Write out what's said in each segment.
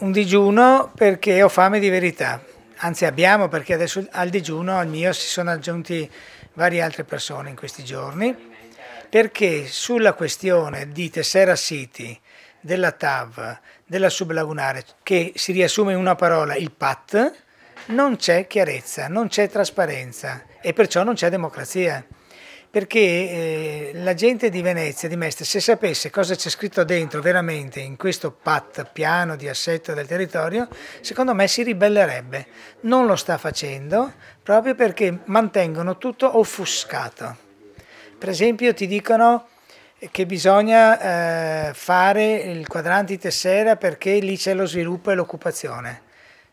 un digiuno perché ho fame di verità, anzi abbiamo perché adesso al digiuno, al mio, si sono aggiunti varie altre persone in questi giorni, perché sulla questione di Tessera City, della TAV, della sublagunare, che si riassume in una parola, il PAT, non c'è chiarezza, non c'è trasparenza e perciò non c'è democrazia perché eh, la gente di Venezia, di Mestre, se sapesse cosa c'è scritto dentro veramente in questo PAT, piano di assetto del territorio, secondo me si ribellerebbe. Non lo sta facendo proprio perché mantengono tutto offuscato. Per esempio ti dicono che bisogna eh, fare il quadrante tessera perché lì c'è lo sviluppo e l'occupazione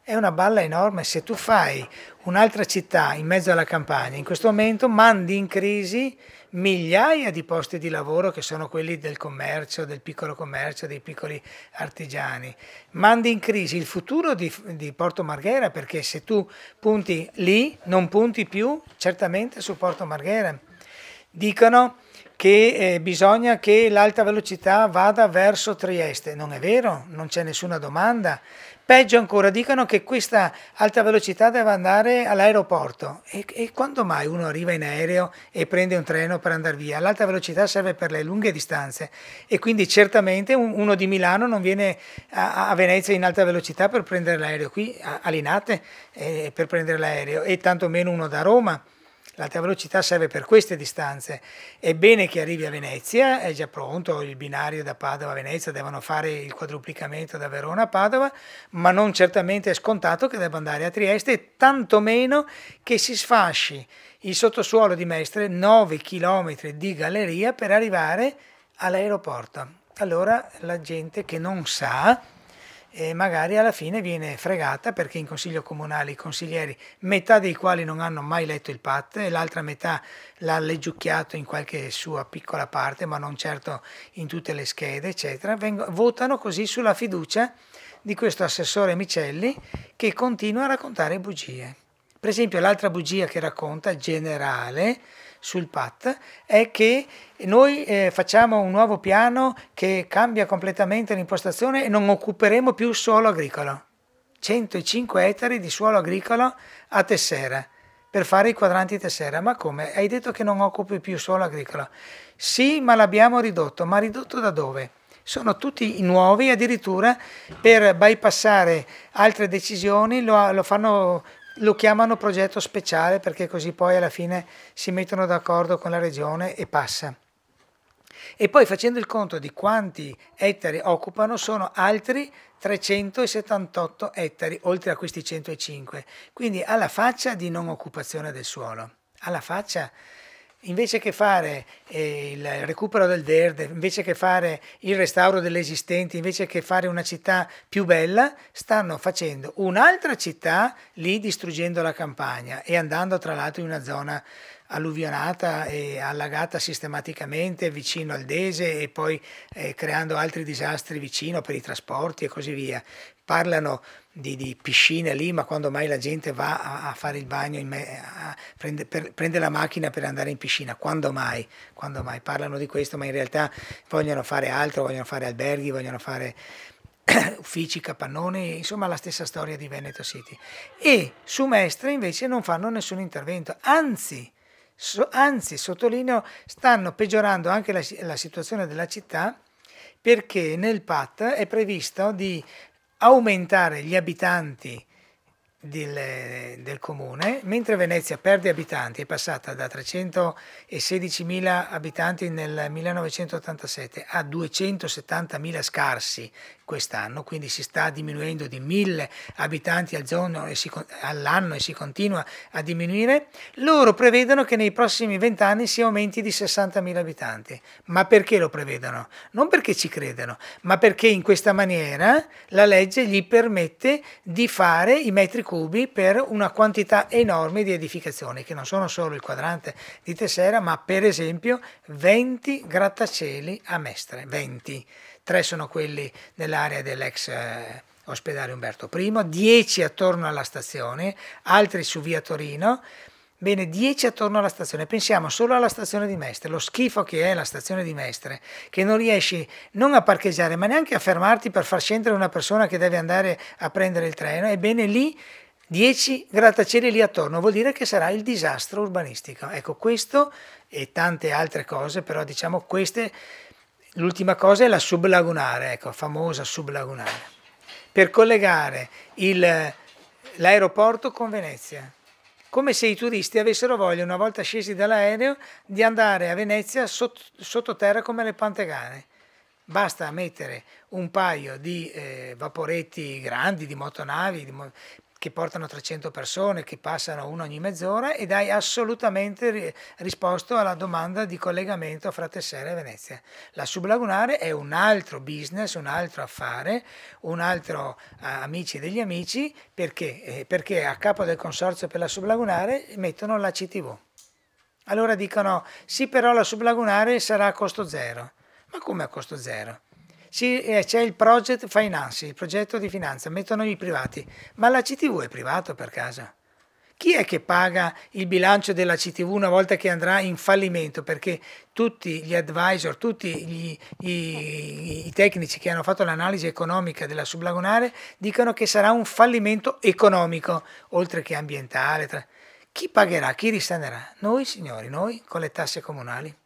è una balla enorme. Se tu fai un'altra città in mezzo alla campagna, in questo momento mandi in crisi migliaia di posti di lavoro che sono quelli del commercio, del piccolo commercio, dei piccoli artigiani. Mandi in crisi il futuro di, di Porto Marghera perché se tu punti lì non punti più certamente su Porto Marghera. Dicono che eh, bisogna che l'alta velocità vada verso Trieste. Non è vero, non c'è nessuna domanda. Peggio ancora, dicono che questa alta velocità deve andare all'aeroporto. E, e, quando mai uno arriva in aereo e prende un treno per andare via? L'alta velocità serve per le lunghe distanze e quindi certamente un, uno di Milano non viene a, a, Venezia in alta velocità per prendere l'aereo, qui a, a Linate eh, per prendere l'aereo e tantomeno uno da Roma l'alta velocità serve per queste distanze. È bene che arrivi a Venezia, è già pronto il binario da Padova a Venezia, devono fare il quadruplicamento da Verona a Padova, ma non certamente è scontato che debba andare a Trieste, tantomeno che si sfasci il sottosuolo di Mestre 9 km di galleria per arrivare all'aeroporto. Allora la gente che non sa e magari alla fine viene fregata perché in consiglio comunale i consiglieri, metà dei quali non hanno mai letto il PAT e l'altra metà l'ha leggiucchiato in qualche sua piccola parte, ma non certo in tutte le schede, eccetera, vengono, votano così sulla fiducia di questo assessore Micelli che continua a raccontare bugie. Per esempio l'altra bugia che racconta, generale, sul PAT è che noi eh, facciamo un nuovo piano che cambia completamente l'impostazione e non occuperemo più suolo agricolo. 105 ettari di suolo agricolo a tessera per fare i quadranti tessera. Ma come? Hai detto che non occupi più suolo agricolo. Sì, ma l'abbiamo ridotto. Ma ridotto da dove? sono tutti nuovi addirittura per bypassare altre decisioni lo, lo fanno lo chiamano progetto speciale perché così poi alla fine si mettono d'accordo con la regione e passa. E poi facendo il conto di quanti ettari occupano sono altri 378 ettari oltre a questi 105, quindi alla faccia di non occupazione del suolo, alla faccia invece che fare eh, il recupero del verde, invece che fare il restauro dell'esistente, invece che fare una città più bella, stanno facendo un'altra città lì distruggendo la campagna e andando tra l'altro in una zona alluvionata e allagata sistematicamente vicino al Dese e poi eh, creando altri disastri vicino per i trasporti e così via. Parlano di, di piscine lì, ma quando mai la gente va a, a fare il bagno, me, a, prende, per, prende, la macchina per andare in piscina, quando mai? Quando mai? Parlano di questo, ma in realtà vogliono fare altro, vogliono fare alberghi, vogliono fare uffici, capannoni, insomma la stessa storia di Veneto City. E su Mestre invece non fanno nessun intervento, anzi so, anzi sottolineo, stanno peggiorando anche la, la situazione della città perché nel PAT è previsto di aumentare gli abitanti del, del, comune, mentre Venezia perde abitanti, è passata da 316.000 abitanti nel 1987 a 270.000 scarsi quest'anno, quindi si sta diminuendo di 1.000 abitanti al giorno e si, all'anno e si continua a diminuire, loro prevedono che nei prossimi vent'anni si aumenti di 60.000 abitanti. Ma perché lo prevedono? Non perché ci credono, ma perché in questa maniera la legge gli permette di fare i metri cubi cubi per una quantità enorme di edificazioni, che non sono solo il quadrante di Tessera, ma per esempio 20 grattacieli a Mestre, 20. Tre sono quelli nell'area dell'ex eh, ospedale Umberto I, 10 attorno alla stazione, altri su via Torino, Bene, 10 attorno alla stazione. Pensiamo solo alla stazione di Mestre, lo schifo che è la stazione di Mestre, che non riesci non a parcheggiare, ma neanche a fermarti per far scendere una persona che deve andare a prendere il treno. Ebbene, lì 10 grattacieli lì attorno vuol dire che sarà il disastro urbanistico. Ecco, questo e tante altre cose, però diciamo queste, l'ultima cosa è la sublagunare, ecco, famosa sublagunare, per collegare l'aeroporto con Venezia. Come se i turisti avessero voglia, una volta scesi dall'aereo, di andare a Venezia sott sottoterra come le Pantegane basta mettere un paio di eh, vaporetti grandi, di motonavi, di mo che portano 300 persone, che passano una ogni mezz'ora ed hai assolutamente risposto alla domanda di collegamento fra Tessera e Venezia. La sublagunare è un altro business, un altro affare, un altro ah, amici degli amici, perché? Eh, perché a capo del consorzio per la sublagunare mettono la CTV. Allora dicono sì però la sublagunare sarà a costo zero. Ma come a costo zero? Eh, c'è il project finance, il progetto di finanza, mettono i privati, ma la CTV è privato per caso? Chi è che paga il bilancio della CTV una volta che andrà in fallimento? Perché tutti gli advisor, tutti gli, gli, i tecnici che hanno fatto l'analisi economica della sublagonare dicono che sarà un fallimento economico, oltre che ambientale. Chi pagherà? Chi ristanerà? Noi signori, noi con le tasse comunali.